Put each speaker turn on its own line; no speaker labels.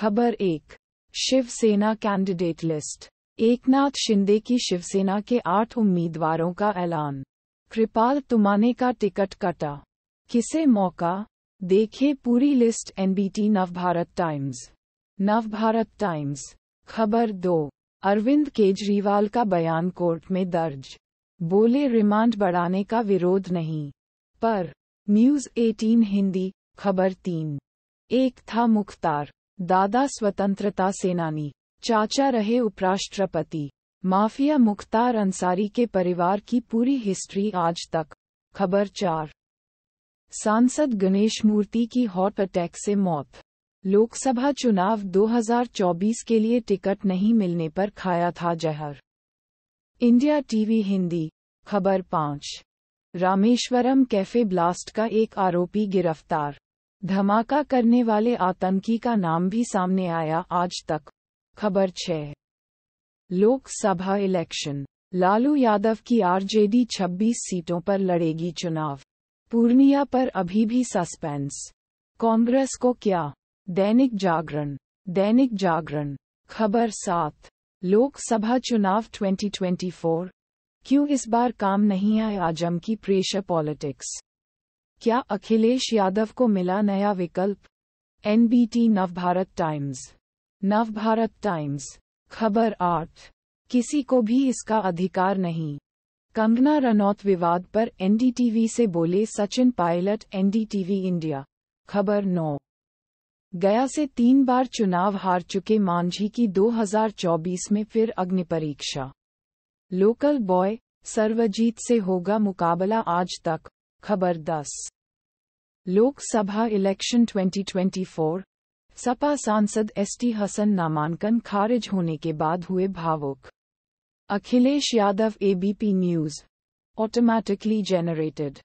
खबर एक Shiv Sena candidate list Eknath Shinde की शिवसेना के आठ उम्मीदवारों का ऐलान कृपाल तुमाने का टिकट कटा किसे मौका देखे पूरी लिस्ट एनबीटी नवभारत टाइम्स नवभारत टाइम्स खबर दो अरविंद केजरीवाल का बयान कोर्ट में दर्ज बोले रिमांड बढ़ाने का विरोध नहीं पर न्यूज 18 हिंदी खबर तीन एक था मुख्तार दादा स्वतंत्रता सेनानी चाचा रहे उपराष्ट्रपति माफिया मुख्तार अंसारी के परिवार की पूरी हिस्ट्री आज तक खबर चार सांसद गणेश मूर्ति की हॉट अटैक से मौत लोकसभा चुनाव 2024 के लिए टिकट नहीं मिलने पर खाया था जहर इंडिया टीवी हिंदी खबर पाँच रामेश्वरम कैफे ब्लास्ट का एक आरोपी गिरफ्तार धमाका करने वाले आतंकी का नाम भी सामने आया आज तक खबर छः लोकसभा इलेक्शन लालू यादव की आरजेडी 26 सीटों पर लड़ेगी चुनाव पूर्णिया पर अभी भी सस्पेंस कांग्रेस को क्या दैनिक जागरण दैनिक जागरण खबर सात लोकसभा चुनाव 2024 क्यों इस बार काम नहीं आए आजम की प्रेशर पॉलिटिक्स क्या अखिलेश यादव को मिला नया विकल्प एनबीटी नवभारत टाइम्स नवभारत टाइम्स खबर आठ किसी को भी इसका अधिकार नहीं कंगना रनौत विवाद पर एनडीटीवी से बोले सचिन पायलट एनडीटीवी इंडिया खबर नौ गया से तीन बार चुनाव हार चुके मांझी की 2024 में फिर अग्नि परीक्षा लोकल बॉय सर्वजीत से होगा मुकाबला आज तक खबर 10 लोकसभा इलेक्शन 2024 सपा सांसद एसटी हसन नामांकन खारिज होने के बाद हुए भावुक Akhilesh Yadav ABP news automatically generated